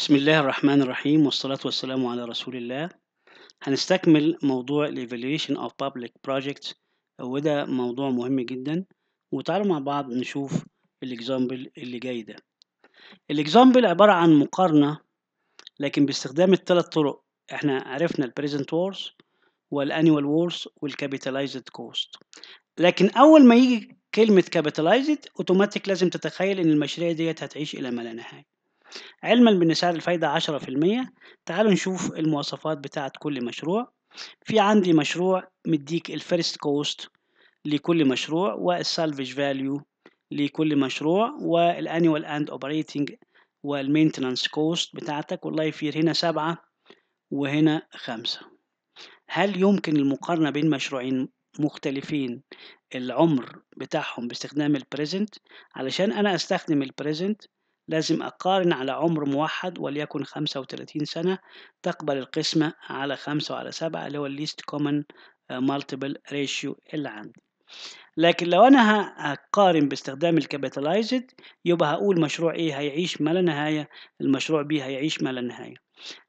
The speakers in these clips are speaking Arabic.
بسم الله الرحمن الرحيم والصلاة والسلام على رسول الله هنستكمل موضوع الـ Evaluation of Public Projects وده موضوع مهم جدا وتعالوا مع بعض نشوف الـ Example اللي جاي ده الـ Example عبارة عن مقارنة لكن باستخدام الثلاث طرق احنا عرفنا الـ Present Worth Wars Worth Capitalized Cost لكن أول ما يجي كلمة Capitalized أوتوماتيك لازم تتخيل إن المشاريع ديت هتعيش إلى ما لا نهاية علما سعر الفايدة عشرة في المية تعالوا نشوف المواصفات بتاعة كل مشروع في عندي مشروع مديك الفيرست كوست لكل مشروع والسالفج فاليو لكل مشروع والانيوال اند اوبريتنج والمينتنانس كوست بتاعتك والله في هنا سبعة وهنا خمسة هل يمكن المقارنة بين مشروعين مختلفين العمر بتاعهم باستخدام البريزنت علشان انا استخدم البريزنت لازم أقارن على عمر موحد وليكن 35 سنة تقبل القسمة على 5 وعلى 7 اللي هو least common آه، multiple ratio اللي عندي لكن لو أنا هقارن باستخدام الكابيتالايزد يبقى هقول مشروع إيه هيعيش ما لا نهاية المشروع بي هيعيش ما لا نهاية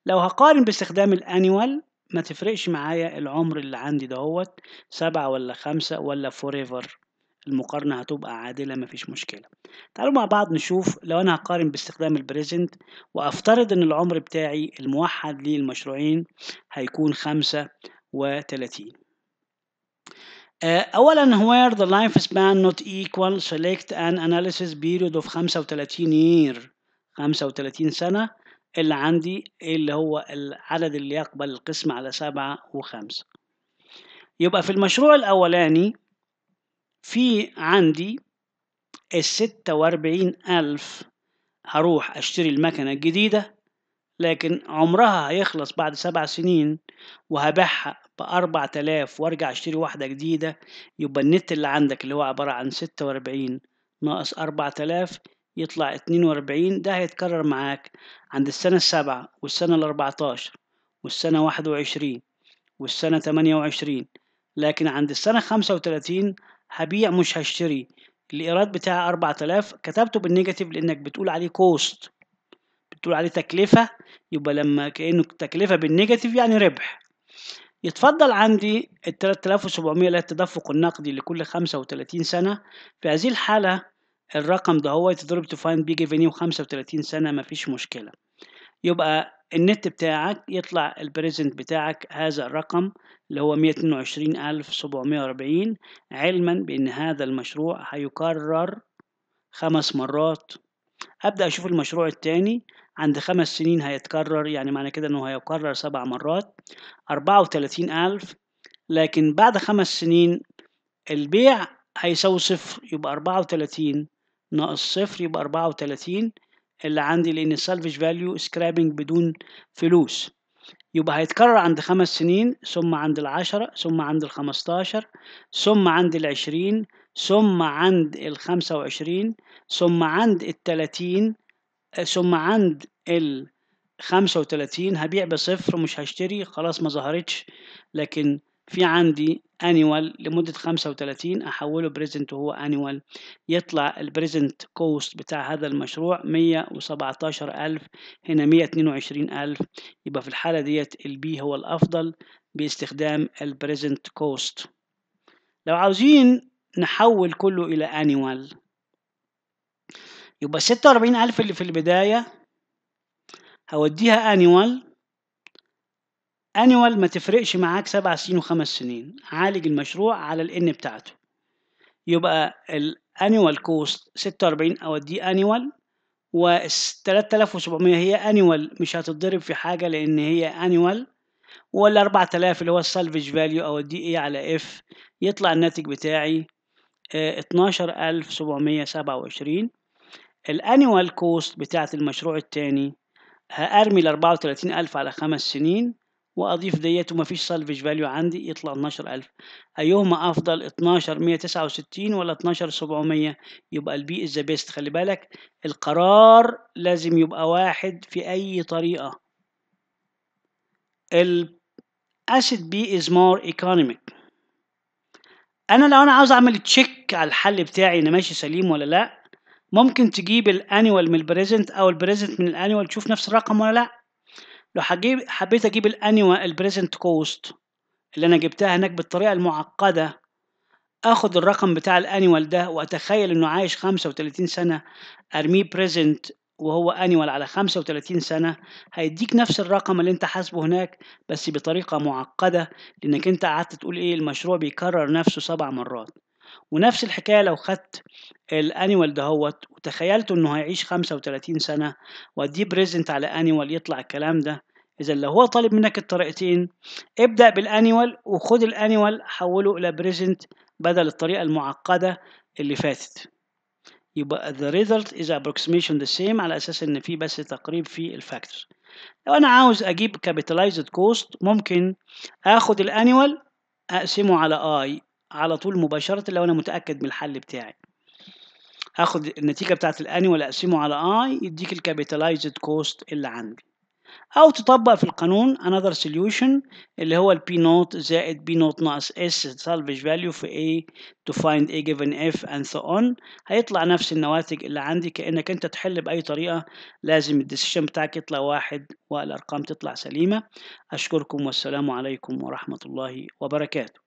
لو هقارن باستخدام الانيوال ما تفرقش معايا العمر اللي عندي دهوت سبعة ولا خمسة ولا فوريفر المقارنة هتبقى عادلة مفيش مشكلة تعالوا مع بعض نشوف لو أنا هقارن باستخدام البريزنت وأفترض إن العمر بتاعي الموحد للمشروعين هيكون 35 آه، أولا where the life span not equal select an analysis period of 35 year 35 سنة اللي عندي اللي هو العدد اللي يقبل القسم على 7 و5 يبقى في المشروع الأولاني في عندي الستة وأربعين ألف هروح أشتري المكنة الجديدة لكن عمرها هيخلص بعد سبع سنين وهبيعها بأربع تلاف وأرجع أشتري واحدة جديدة يبقى النت اللي عندك اللي هو عبارة عن ستة وأربعين ناقص أربع تلاف يطلع اتنين وأربعين ده هيتكرر معاك عند السنة السابعة والسنة الأربعتاشر والسنة واحد وعشرين والسنة تمانية وعشرين لكن عند السنة خمسة وتلاتين هبيع مش هشتري الإيراد بتاعي 4000 كتبته بالنيجاتيف لأنك بتقول عليه كوست بتقول عليه تكلفة يبقى لما كأنه تكلفة بالنيجاتيف يعني ربح يتفضل عندي ال 3700 اللي التدفق النقدي لكل 35 سنة في هذه الحالة الرقم ده هو تضرب فايند بي جيفينيو 35 سنة مفيش مشكلة يبقى النت بتاعك يطلع البريزنت بتاعك هذا الرقم اللي هو 122740 علما بأن هذا المشروع هيكرر خمس مرات أبدأ أشوف المشروع التاني عند خمس سنين هيتكرر يعني معنى كده إنه هيكرر سبع مرات أربعة وتلاتين ألف لكن بعد خمس سنين البيع هيساوي صفر يبقى أربعة وتلاتين ناقص صفر يبقى أربعة وتلاتين اللي عندي لان السالفج فاليو سكرابنج بدون فلوس يبقى هيتكرر عند خمس سنين ثم عند العشرة ثم عند الخمستاشر ثم عند العشرين ثم عند الخمسة وعشرين ثم عند التلاتين آه، ثم عند ال وتلاتين هبيع بصفر مش هشتري خلاص ما ظهرتش لكن في عندي annual لمدة 35 أحوله بريزنت وهو annual يطلع البريزنت كوست بتاع هذا المشروع ألف هنا ألف يبقى في الحالة ديت البي هو الأفضل باستخدام البريزنت كوست لو عاوزين نحول كله إلى annual يبقى ألف اللي في البداية هوديها annual انيوال ما تفرقش معاك سبع سنين وخمس سنين عالج المشروع على الان بتاعته يبقى الانيوال كوست 46 اوديه انيوال الاف 3700 هي انيوال مش هتتضرب في حاجه لان هي انيوال وال 4000 اللي هو السالفج فاليو اوديه ايه على اف يطلع الناتج بتاعي آه، سبعة 12727 الانيوال كوست بتاعت المشروع التاني هأرمي ال 34000 على خمس سنين واضيف ديت وما فيش سالفج فاليو عندي يطلع 12000 ايهما افضل 12169 ولا 12700 يبقى البي از ذا بيست خلي بالك القرار لازم يبقى واحد في اي طريقه الاسيد بي از مور ايكونوميك انا لو انا عاوز اعمل تشيك على الحل بتاعي انا ماشي سليم ولا لا ممكن تجيب الانيوال من البريزنت او البريزنت من الانيوال تشوف نفس الرقم ولا لا لو هجيب حبيت اجيب الانيوال البريزنت كوست اللي انا جبتها هناك بالطريقه المعقده اخد الرقم بتاع الانيوال ده واتخيل انه عايش 35 سنه ارميه بريزنت وهو انيوال على 35 سنه هيديك نفس الرقم اللي انت حاسبه هناك بس بطريقه معقده لانك انت قعدت تقول ايه المشروع بيكرر نفسه سبع مرات ونفس الحكايه لو خدت الانيوال دهوت وتخيلت انه هيعيش 35 سنه واديه بريزنت على انيوال يطلع الكلام ده اذا لو هو طالب منك الطريقتين ابدا بالانيوال وخد الانيوال حوله الى بريزنت بدل الطريقه المعقده اللي فاتت يبقى the result is approximation the same على اساس ان في بس تقريب في الفاكتور لو انا عاوز اجيب capitalized cost ممكن اخد الانيوال اقسمه على i على طول مباشرة لو أنا متأكد من الحل بتاعي هاخد النتيجة بتاعت ولا أقسمه على أي يديك الكابيتالايزد كوست اللي عندي أو تطبق في القانون another solution اللي هو البي نوت زائد بي نوت ناقص اس salvage value في A to find A given F and so on هيطلع نفس النواتج اللي عندي كأنك أنت تحل بأي طريقة لازم الديسيشن بتاعك يطلع واحد والأرقام تطلع سليمة أشكركم والسلام عليكم ورحمة الله وبركاته